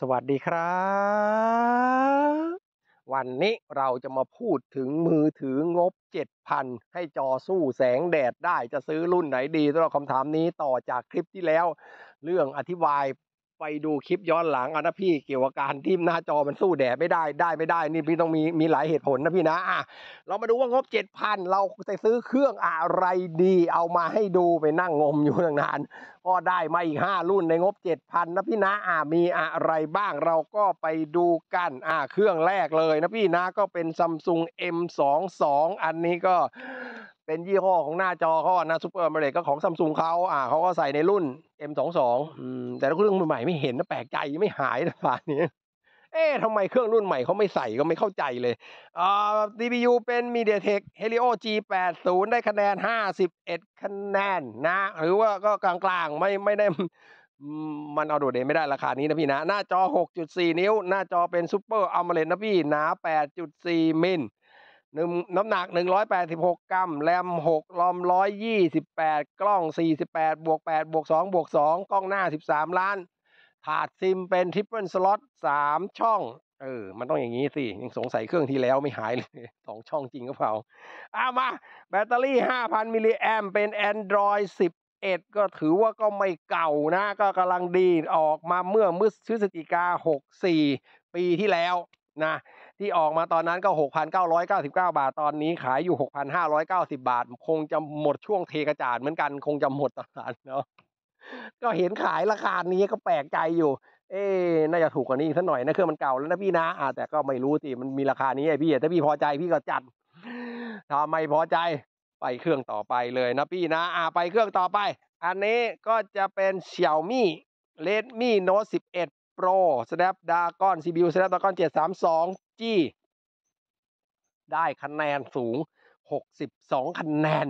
สวัสดีครับ วันนี้เราจะมาพูดถึงมือถืองบ 7,000 ให้จอสู้แสงแดดได้จะซื้อรุ่นไหนดีสำหรับคำถามนี้ต่อจากคลิปที่แล้ว เรื่องอธิบายไปดูคลิปย้อนหลังเอานะพี่เกี่ยวกับการที่หน้าจอมันสู้แดดไม่ได้ได้ไม่ได้ นี่พี่ต้องมีมีหลายเหตุผลนะพี่นะอ่ะเรามาดูว่างบเจ็ดพันเราจะซื้อเครื่องอะไรดีเอามาให้ดูไปนั่งงมอยู่ตั้งนานก็ได้มาอีกห้ารุ่นในงบเจ็ดพันนะพี่นะอ่ะมีอะไรบ้างเราก็ไปดูกัน อ่ะเครื่องแรกเลยนะพี่นะก็เป็นซัมซุง M22 อันนี้ก็เป็นยี่ห้อของหน้าจอเขาอะนะซูเปอร์อเมริกก็ของซัมซุงเขาอ่าเขาก็ใส่ในรุ่น M22 อืมแต่เครื่องใหม่ไม่เห็นนะแปลกใจไม่หายนะป่านนี้เอ๊ะทำไมเครื่องรุ่นใหม่เขาไม่ใส่ก็ไม่เข้าใจเลย อ่า DPU เป็น MediaTek Helio G80 ได้คะแนน 51 คะแนนนะ หรือว่าก็กลางๆ ไม่ไม่ได้มันเอาโดดเด่นไม่ได้ราคา นี้นะพี่นะ หน้าจอ 6.4 นิ้ว หน้าจอเป็นซูเปอร์อัลมาเลนนะพี่ หนา 8.4 มิลหนึ่งน้ำหนักหนึ่งร้อยแปดสิบหกกรัม แรมหกลอมร้อยยี่สิบแปดกล้องสี่สิบแปดบวกแปดบวกสองบวกสองกล้องหน้าสิบสามล้าน ถาดซิมเป็นทริปเปิลสล็อตสามช่อง เออ มันต้องอย่างนี้สิยังสงสัยเครื่องที่แล้วไม่หายเลยสองช่องจริงก็เปล่าอ่ามา แบตเตอรี่ห้าพันมิลลิแอมเป็น Android สิบเอ็ดก็ถือว่าก็ไม่เก่านะ ก็กำลังดีออกมาเมื่อมืดพฤศจิกาหกสี่ปีที่แล้วนะที่ออกมาตอนนั้นก็ 6,999 บาท ตอนนี้ขายอยู่ 6,590 บาท คงจะหมดช่วงเทกระจาดเหมือนกัน คงจะหมดตลาดเนาะ ก็เห็นขายราคานี้ก็แปลกใจอยู่ เอ๊น่าจะถูกกว่านี้สักหน่อยนะเครื่องมันเก่าแล้วนะพี่นะอ่าแต่ก็ไม่รู้สิ มันมีราคานี้ไอ้พี่ถ้าพี่พอใจพี่ก็จัด ถ้าไม่พอใจไปเครื่องต่อไปเลยนะพี่นะอ่า ไปเครื่องต่อไป อันนี้ก็จะเป็น Xiaomi Redmi Note 11 Pro Snapdragon CPU Snapdragon 732จี้ได้คะแนนสูง 62คะแนน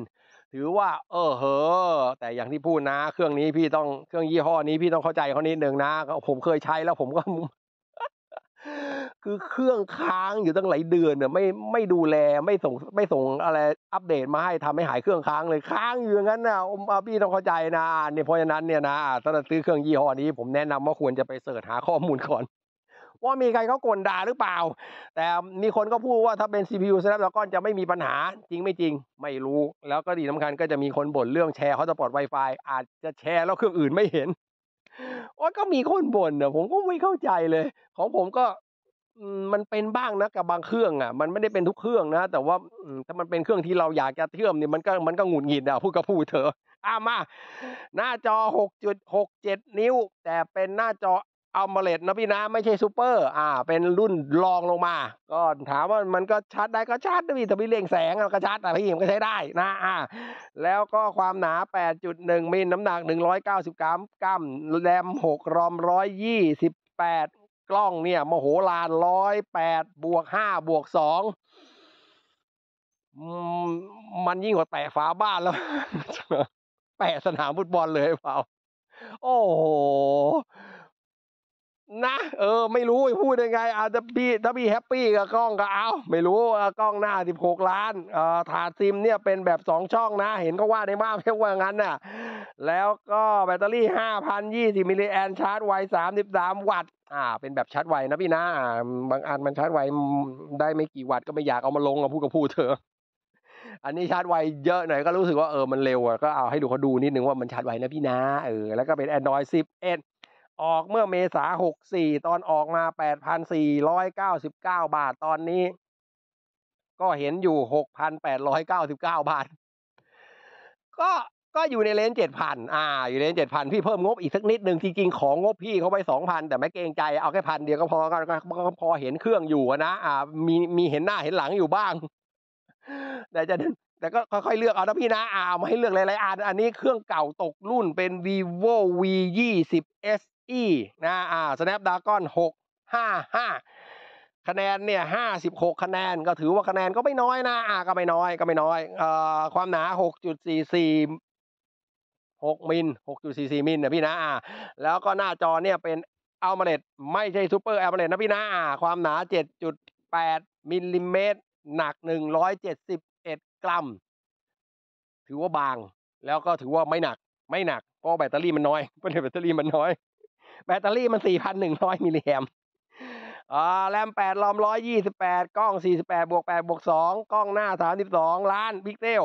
ถือว่า เออเหอแต่อย่างที่พูดนะ เครื่องนี้พี่ต้อง เครื่องยี่ห้อนี้พี่ต้องเข้าใจเขานิดนึ่งนะ ผมเคยใช้แล้วผมก็ คือเครื่องค้างอยู่ตั้งหลายเดือนเนี่ยไม่ไม่ดูแล ไม่ส่ง ไม่ส่งอะไร อัปเดตมาให้ทำให้หายเครื่องค้างเลยค้างอยู่งั้นนะพี่ต้องเข้าใจนะเนี่ยเพราะฉะนั้นเนี่ยนะถ้าซื้อเครื่องยี่ห้อนี้ ผมแนะนำว่าควรจะไปเสิร์ชหาข้อมูลก่อนว่ามีใครเขากลด่าหรือเปล่า แต่มีคนก็พูดว่าถ้าเป็น CPU Snapdragon จะไม่มีปัญหาจริงไม่จริง ไม่รู้ แล้วก็ดีสำคัญก็จะมีคนบ่นเรื่องแชร์เขาจะปลอด Wi-Fi อาจจะแชร์แล้วเครื่องอื่นไม่เห็นว่าก็มีคนบ่นเนอะผมก็ไม่เข้าใจเลยของผมก็มันเป็นบ้างนะกับบางเครื่องอ่ะ มันไม่ได้เป็นทุกเครื่องนะ แต่ว่าถ้ามันเป็นเครื่องที่เราอยากจะเชื่อมเนี่ยมันก็มันก็หงุดหงิดอ่ะพูดก็พูดเถอะอ่ามาหน้าจอ 6.67 นิ้ว แต่เป็นหน้าจอเอาเมล็ดนะพี่นะไม่ใช่ซูเปอร์ อ่า เป็นรุ่นรองลงมา ก็ถามว่ามันก็ชัดได้ก็ชัดนะพี่ถ้าพี่เลี่งแสงก็ชัดแต่พี่มก็ใช้ได้นะอ่าแล้วก็ความหนา 8.1 มิลน้ำหนัก 190กรัมกรัมแรม 6 รอม 128 กล้องเนี่ย มโหฬาร108 บวก 5 บวก 2 มันยิ่งกว่าแตะฝาบ้านแล้ว แปะสนามฟุตบอลเลยเปล่า โอ้โหนะ เออไม่รู้พูดยังไงอาจจะพี่ถ้าพี่แฮปปี้กับกล้องก็เอาไม่รู้ กล้องหน้า 16 ล้านเอ่อถาดซิมเนี่ยเป็นแบบ 2 ช่องนะ เห็นก็ว่าในมากเพียงว่างั้นน่ะแล้วก็แบตเตอรี่5,020มิลลิแอมชาร์จไว33วัตต์อ่า เป็นแบบชาร์จไวนะพี่นะบางอันมันชาร์จไวได้ไม่กี่วัตต์ก็ไม่อยากเอามาลงมาพูดกับพูดเถอะอันนี้ชาร์จไวเยอะหน่อยก็รู้สึกว่าเออมันเร็วอ่ะก็เอาให้ดูเขาดูนิดนึงว่ามันชาร์จไวนะพี่นะเออแล้วก็เป็น Android 11ออกเมื่อเมษาหกสี่ตอนออกมาแปดพันสี่ร้อยเก้าสิบเก้าบาทตอนนี้ก็เห็นอยู่หกพันแปดร้อยเก้าสิบเก้าบาทก็ก็อยู่ในเลนเจ็ดพันอ่าอยู่เลนเจ็ดพันพี่เพิ่มงบอีกสักนิดหนึ่งจริงๆของงบพี่เขาไปสองพันแต่ไม่เกรงใจเอาแค่พันเดียวก็พอก็พอเห็นเครื่องอยู่นะอ่า มีมีเห็นหน้าเห็นหลังอยู่บ้าง แต่จะแต่ก็ค่อยๆเลือกเอานะพี่นะอ่ามาให้เลือกหลายๆอันอันนี้เครื่องเก่าตกรุ่นเป็น vivo v ยี่สิบ s e นะอ่า snapdragon 655คะแนนเนี่ย56คะแนนก็ถือว่าคะแนนก็ไม่น้อยนะอ่าก็ไม่น้อยก็ไม่น้อยเอ่อความหนา6.44 6มิล6.44มิลนะพี่นะอ่าแล้วก็หน้าจอเนี่ยเป็นอัลมาเลตไม่ใช่ซูเปอร์อัลมาเลตนะพี่นะอ่าความหนา7.8มิลลิเมตร หนัก 171 กรัม ถือว่าบาง แล้วก็ถือว่าไม่หนัก ไม่หนักเพราะแบตเตอรี่มันน้อย เพราะแบตเตอรี่มันน้อยแบตเตอรี่มัน 4,100มิลลิแอมอ่าแรม8ลอม128 กล้อง 48บวก8บวก2กล้องหน้า 32 ล้านพิกเซล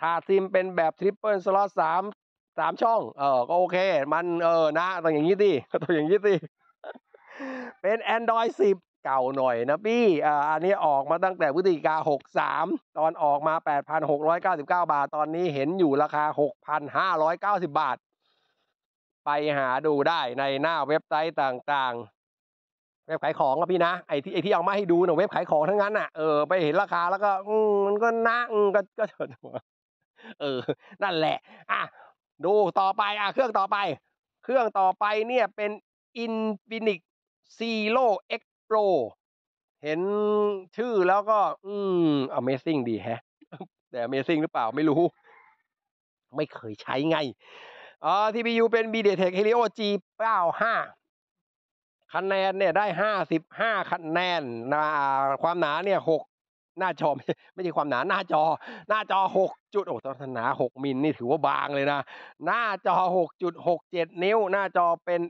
ถาดซิมเป็นแบบทริปเปิลสล็อต3 3 ช่อง เออก็โอเค มันเออนะต้องอย่างนี้สิต้องอย่างนี้สิ เป็น Android 10 เก่าหน่อยนะพี่อ่าอันนี้ออกมาตั้งแต่พฤศจิกา63 ตอนออกมา 8,699 บาทตอนนี้เห็นอยู่ราคา 6,590 บาทไปหาดูได้ในหน้าเว็บไซต์ต่างๆ เว็บขายของอะพี่นะไอ้ที่ไอ้ที่เอามาให้ดูเนี่ยเว็บขายของทั้งนั้นอ่ะเออไปเห็นราคาแล้วก็มันก็น่าก็ก็เฉยเออ นั่นแหละ อ่ะ ดูต่อไปอ่ะ เครื่องต่อไป เครื่องต่อไปเนี่ย เป็น Infinix Zero X Pro เห็นชื่อแล้วก็ อืม Amazing ดีแฮะ แต่ Amazing หรือเปล่าไม่รู้ ไม่เคยใช้ไงอ่า TPU เป็น b d t e c h Helio G95 คะแนนเนี่ยได้ 55คะแนนนะความหนาเนี่ย6หน้าจอไม่ใช่ความหนา หน้าจอ หน้าจอ6จุดโอ้ตอนหนา6มิลนี่ถือว่าบางเลยนะหน้าจอ 6.67 นิ้ว หน้าจอเป็น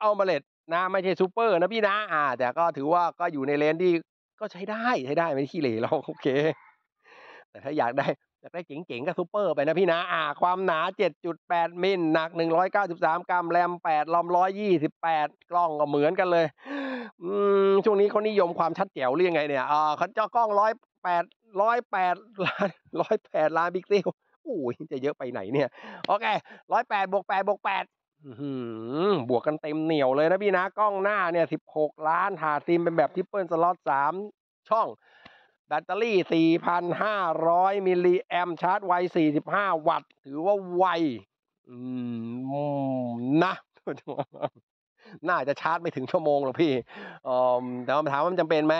เอามาเลดนะไม่ใช่ซูเปอร์นะพี่นะอ่าแต่ก็ถือว่าก็อยู่ในเลนที่ก็ใช้ได้ ใช้ได้ไม่ขี้เหร่เราโอเค แต่ถ้าอยากได้จะได้เจ๋งๆก็ซูเปอร์ไปนะพี่นะอ่า ความหนา 7.8 มิลหนัก 193 กรัมแรม 8 ลอม 128 กล้องก็เหมือนกันเลยอืมช่วงนี้เขานิยมความชัดแจ๋วเรียงไงเนี่ย อ่าเขาเจ้กล้อง 108 108ล้าน108 ล้านพิกเซลอ้ยจะเยอะไปไหนเนี่ย โอเค 108 บวก 8 บวก 8 บวกกันเต็มเหนียวเลยนะพี่นะกล้องหน้าเนี่ย 16 ล้านหาซิมเป็นแบบทิปเปิลสล็อต 3 ช่องแบตเตอรี่ 4,500 มิลลิแอมชาร์จไว 45 วัตต์ ถือว่าไว อืม นะ น่าจะชาร์จไม่ถึงชั่วโมงหรอกพี่แต่ถามว่ามันจำเป็นไหม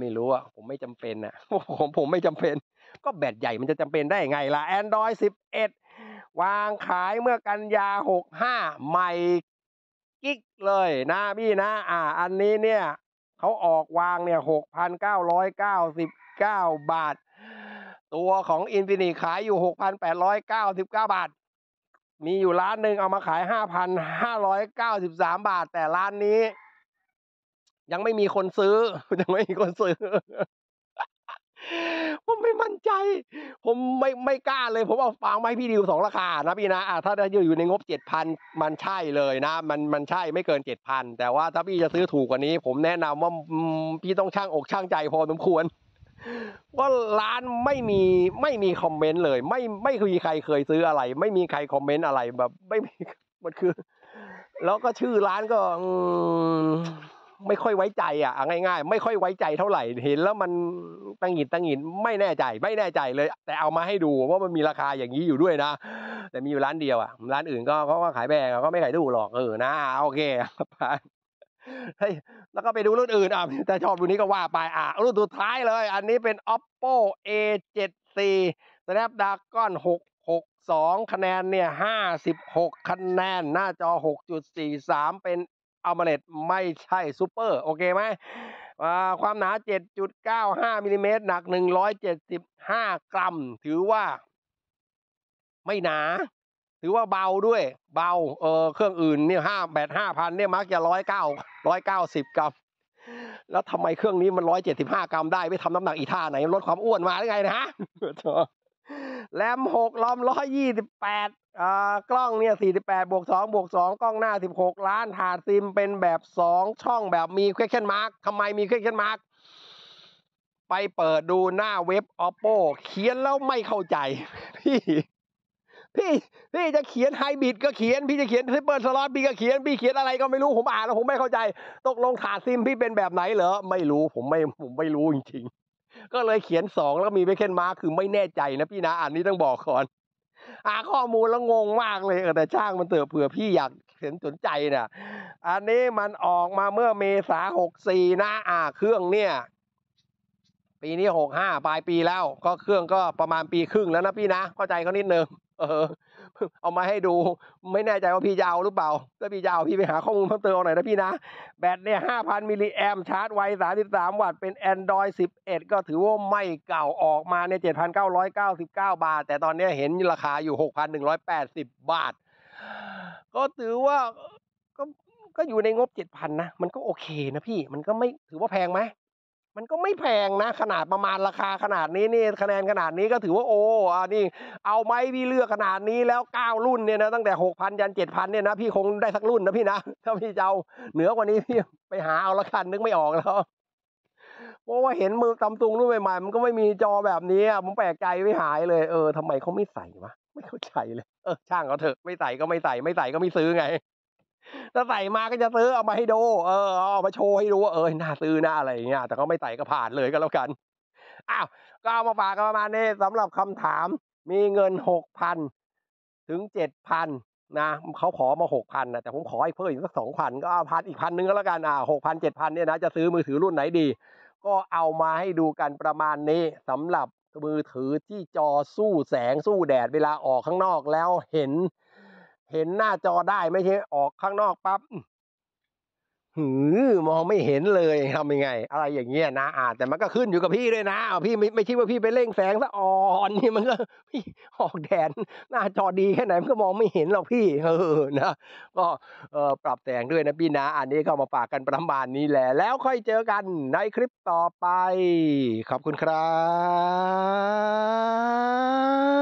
ไม่รู้อะผมไม่จำเป็นอะผมผมไม่จำเป็น ก็แบตใหญ่มันจะจำเป็นได้ยังไงล่ะ Android 11 วางขายเมื่อกันยา 65 ใหม่กิ๊กเลยนะพี่นะ อ่า อันนี้เนี่ย เขาออกวางเนี่ย 6,990 9บาท ตัวของอินฟินิขายอยู่ 6,899 บาท มีอยู่ร้านหนึ่งเอามาขาย 5,593 บาท แต่ร้านนี้ยังไม่มีคนซื้อยังไม่มีคนซื้อ ผมไม่มั่นใจ ผมไม่ไม่กล้าเลย ผมเอาฟางไม้พี่ดิวสองราคานะพี่นะะถ้าจะอยู่ในงบเจ็ดพันมันใช่เลยนะ มันมันใช่ไม่เกินเจ็ดพันแต่ว่าถ้าพี่จะซื้อถูกกว่านี้ ผมแนะนำว่าพี่ต้องช่างอกช่างใจพอสมควรว่าร้านไม่มีไม่มีคอมเมนต์เลย ไม่ไม่มีใครเคยซื้ออะไร ไม่มีใครคอมเมนต์อะไรแบบไม่มีมันคือ แล้วก็ชื่อร้านก็ไม่ค่อยไว้ใจอ่ะง่าย ๆ ไม่ค่อยไว้ใจเท่าไหร่เห็น แล้วมันตังหินตังหินไม่แน่ใจไม่แน่ใจเลย แต่เอามาให้ดูว่ามันมีราคาอย่างนี้อยู่ด้วยนะแต่มีอยู่ร้านเดียวอ่ะ ร้านอื่นก็เขาก็ขายแพงเขาก็ไม่ขายดูหรอกเออนะโอเคแล้วก็ไปดูรุ่นอื่นอ่ะ แต่ชอบรุ่นนี้ก็ว่าไปอ่ะ รุ่นสุดท้ายเลยอันนี้เป็น oppo a 7 c snapdragon 662 คะแนนเนี่ย 56 คะแนนหน้าจอ 6.43 เป็นอัลมาเลตไม่ใช่ซูเปอร์ โอเคไหมความหนา 7.95 มิลิเมตรหนัก 175 กรัม ถือว่าไม่หนาถือว่าเบาด้วย เบาเออเครื่องอื่น เนี่ยห้าแบตห้าพันเนี่ยมักจะร้อยเก้าร้อยเก้าสิบกรัมแล้วทำไมเครื่องนี้มันร้อยเจ็ดสิบห้ากรัมได้ไม่ทำน้ำหนักอีท่าไหนลดความอ้วนมาได้ไงนะฮะแรมหกล้อมร้อยยี่สิบแปดอ่ากล้องเนี่ยสี่สิบแปดบวกสองบวกสองกล้องหน้าสิบหกล้านถาดซิมเป็นแบบสองช่องแบบมีเครื่องเช่นมาร์กทำไมมีเครื่องเช่นมาร์กไปเปิดดูหน้าเว็บ oppo เขียนแล้วไม่เข้าใจพี่พี่พี่จะเขียนไฮบิด ก็เขียน พี่จะเขียนทริปเปิลสล็อตพี่ก็เขียนพี่เขียนอะไรก็ไม่รู้ผมอ่านแล้วผมไม่เข้าใจ ตกลงถาดซิมพี่เป็นแบบไหนเหรอ ไม่รู้ผมไม่ผมไม่รู้จริงๆ ก็เลยเขียนสองแล้วมีไปเค้นมาคือไม่แน่ใจนะพี่นะ อันนี้ต้องบอกก่อนอ่าข้อมูลแล้วงงมากเลยแต่ช่างมันเถอะเผื่อพี่อยากเห็นสนใจน่ะอันนี้มันออกมาเมื่อเมษาหกสี่นะ อ่า เครื่องเนี่ย ปีนี้หกห้าปลายปีแล้ว ก็เครื่องก็ประมาณปีครึ่งแล้วนะพี่นะ เข้าใจเขานิดนึงเออ เอามาให้ดู ไม่แน่ใจว่าพี่จะเอาหรือเปล่าถ้าพี่จะเอาพี่ไปหาข้อมูลเพิ่มเติมหน่อยนะพี่นะ แบตเนี่ยห้าพันมิลลิแอมชาร์จไวสามสิบสามวัตต์เป็น Android 11 ก็ถือว่าไม่เก่าออกมาในเจ็ดพันเก้าร้อยเก้าสิบเก้าบาท แต่ตอนนี้เห็นราคาอยู่หกพันหนึ่งร้อยแปดสิบบาท ก็ถือว่าก็ก็อยู่ในงบเจ็ดพันนะ มันก็โอเคนะพี่มันก็ไม่ถือว่าแพงไหมมันก็ไม่แพงนะขนาดประมาณราคาขนาดนี้นี่คะแนนขนาดนี้ก็ถือว่าโอ้อันนี้เอาไหมพี่เลือกขนาดนี้แล้ว9รุ่นเนี่ยนะตั้งแต่6,000ยันเจดพันเนี่ยนะพี่คงได้สักรุ่นนะพี่นะถ้าพี่จะเอาเหนือกว่านี้พี่ไปหาเอาละกันนึกไม่ออกแล้วเพราะว่าเห็นมือตำตุงรุ่นใหม่ๆมันก็ไม่มีจอแบบนี้ผมแปลกใจไม่หายเลย เออทำไมเขาไม่ใส่วะไม่เข้าใจเลยเออช่างเขาเถอะไม่ใส่ก็ไม่ใส่ ไม่ใส่ก็ไม่ซื้อไงถ้าใส่มาก็จะซื้อเอามาให้ดูเออเอามาโชว์ให้ดูว่าเออน่าซื้อน้าอะไรอย่างเงี้ย แต่ก็ไม่ใส่ก็ผ่านเลยก็แล้วกันอ้าวก็เอามาฝากกันประมาณนี้สำหรับคำถาม มีเงินหกพันถึงเจ็ดพันนะเขาขอมาหกพันนะแต่ผมขออีกเพิ่มอีกสักสองพันก็เอาพันอีกพันนึงก็แล้วกันอ่าหกพันเจ็ดพันเนี่ยนะจะซื้อมือถือรุ่นไหนดี ก็เอามาให้ดูกันประมาณนี้ สำหรับมือถือที่จอสู้แสงสู้แดดเวลาออกข้างนอกแล้วเห็นเห็นหน้าจอได้ไม่ใช่ออกข้างนอกปั๊บหือ มองไม่เห็นเลยทำยังไง อะไรอย่างเงี้ยนะอาจแต่มันก็ขึ้นอยู่กับพี่ด้วยนะ พี่ไม่ไม่คิดว่าพี่ไปเร่งแสงซะอ่อนนี่มันก็พี่ ออกแดน หน้าจอดีแค่ไหนมันก็มองไม่เห็นหรอกพี่ เออนะ ก็เออปรับแต่งด้วยนะพี่นะอันนี้ก็มาฝากกันประมาณนี้แหละแล้วค่อยเจอกันในคลิปต่อไป ขอบคุณครับ